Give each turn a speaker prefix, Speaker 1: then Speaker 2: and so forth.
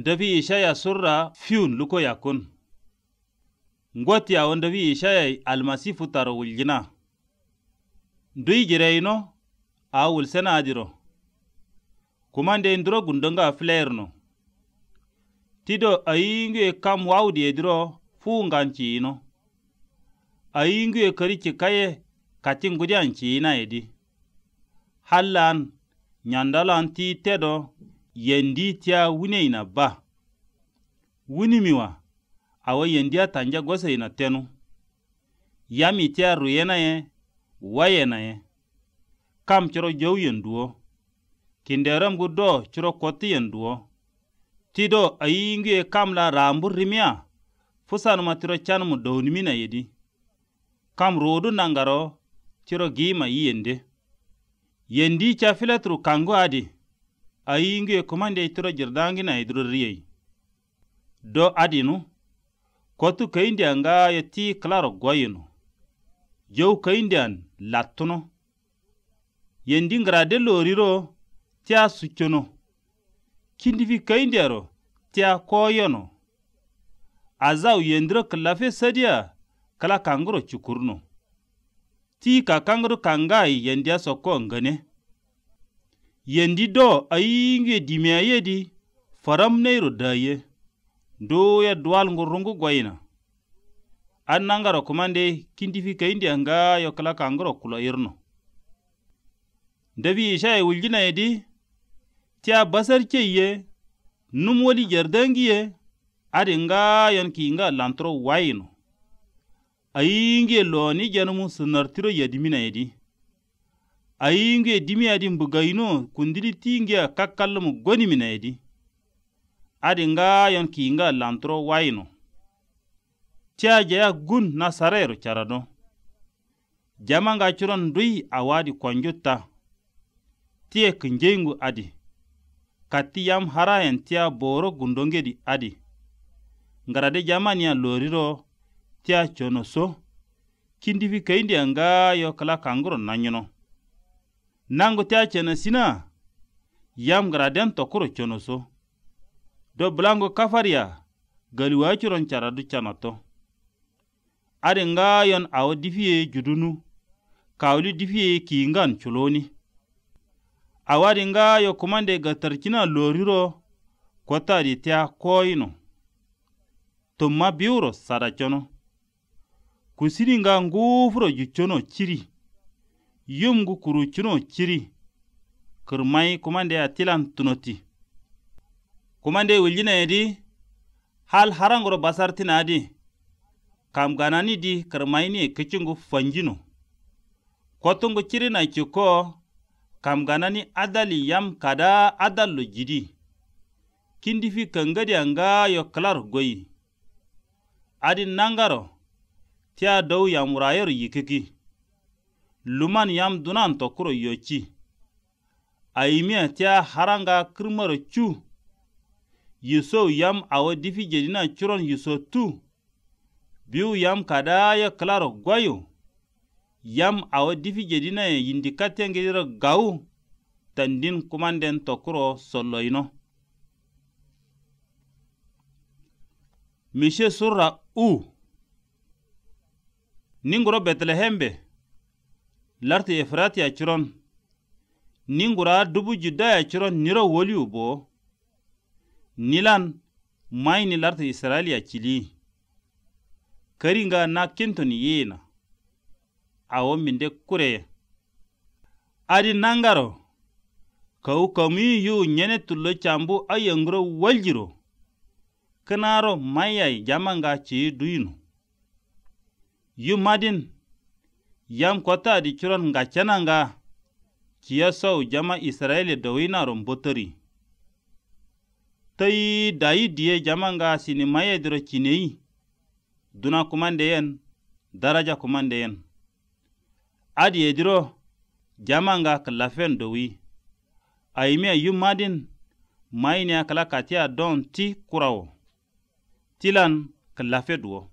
Speaker 1: ndöpi yishaya surra fiyun luko yakun ŋot yawu ndöpi yishayai almasifu taro wuljina nduyi jireino a wulsenadiro kumande nduro gundöŋga filerno ti do a yiyiŋguye kam wawudiyediro fuwuŋganciyino a yiyiŋguye köriki kaye kati ŋgudyanciyina yedi hallan nyandalan ti tedo yendi tiya wune ina ba wunimiwa awo yendiya tanja gwase ina tenu yami tiya ruyena ye wayena ye kam coro jow yen duwo do coro kotti yen tido ti do kam la rambu rimiya fusanuma tiro canumu downimina yedi kam ruudu nangaro ciro giyima yiyende yendi ca fileturu kangu adi ayinge komande itoro jirdangi na idururiyei do adinu kotu kaindi anga yeti klaro goyinu jow kaindi an lattuno yendi ngrade loriro ti a succono kindifi kaindiyaro ti a koyono azaw yendiro kilafe sadiya kala kanguro cukurno ti ka kanguro kangai yendiya sokko ngane yendi do a yiŋge dime a ye e e di faram neiro daye do ye dwal ŋor roŋgu gwayina a naŋgaro kumande kindifi kayindi a ŋgaayo kala kaŋgoro kulo irnu ndabi ishaya wuljina ye di ti a basarcei ye num woli jardaŋgi ye adi ŋgaayon kiŋga lanturo wayinu a yiŋge lo ni janumu sunartiro yadimina ye di dimi adi mbugayino kundili tingia kakkalmu goniminaydi adi ngaayon kiyinga lanturo wayino jaya gun nasarayero carado jama nga curon duyi awaadi konjutta tiye kinjeyingu adi kati yam harayen boro booro gundongedi adi ngarade jamaniya loriro tia cono so kindifi kayindiya ngaayo kila kanguro nanyuno nango ti acana sina yam garaden tokuro cono so do bulango kafarya galuwacuron caradu cano to adi ngayon awo difiye judunu kawulu difiye kiingan culoni awo adi ngayo kumande gatarcina loriro kota adi ti a koyino tumma biuro sada cono kusininga ngufuro jucono ciri yumgu kurucuno ciri kirmai kumande a tilan tunoti kumande wiljinayedi hal harangoro basartinadi kam ganani di kirmaini kicingu fanjino kotungu ciri na ciko kam ganani adali yam kada adallo jidi kindifi kangadi anga yo kilar goyi adi nangaro ti a dow yamurayero yikiki luman yam dunan to yochi yoci ayimie tia haranga kirmoro cu yisow yam awo difi jedina curon yiso tu biu yam kadaya klaro gwayo yam awo difi jedina yindi katengediro gawu tandin kumanden tokuro solloyino mishe surra u ninguro betlehembe larta efrat ya chiron ningura dubu juda ya chiron niro woli bo nilan maini larta israel ya cili karinga na kintoni yena awo minde kure adi nangaro kau kami yu nyene tullo chambu ayangro waljiro kenaro mayai jamanga ci duinu. yu madin yam kota di curon nga cenanga kiya sow jama israeli dowina rombotori tayi dayi diye jama nga sini mayediro cineyi duna yen daraja yen adi diro jama nga kilafen dowi ayimiya yumadin mayiniya kala katiya don ti kurawo tilan kilafe duwo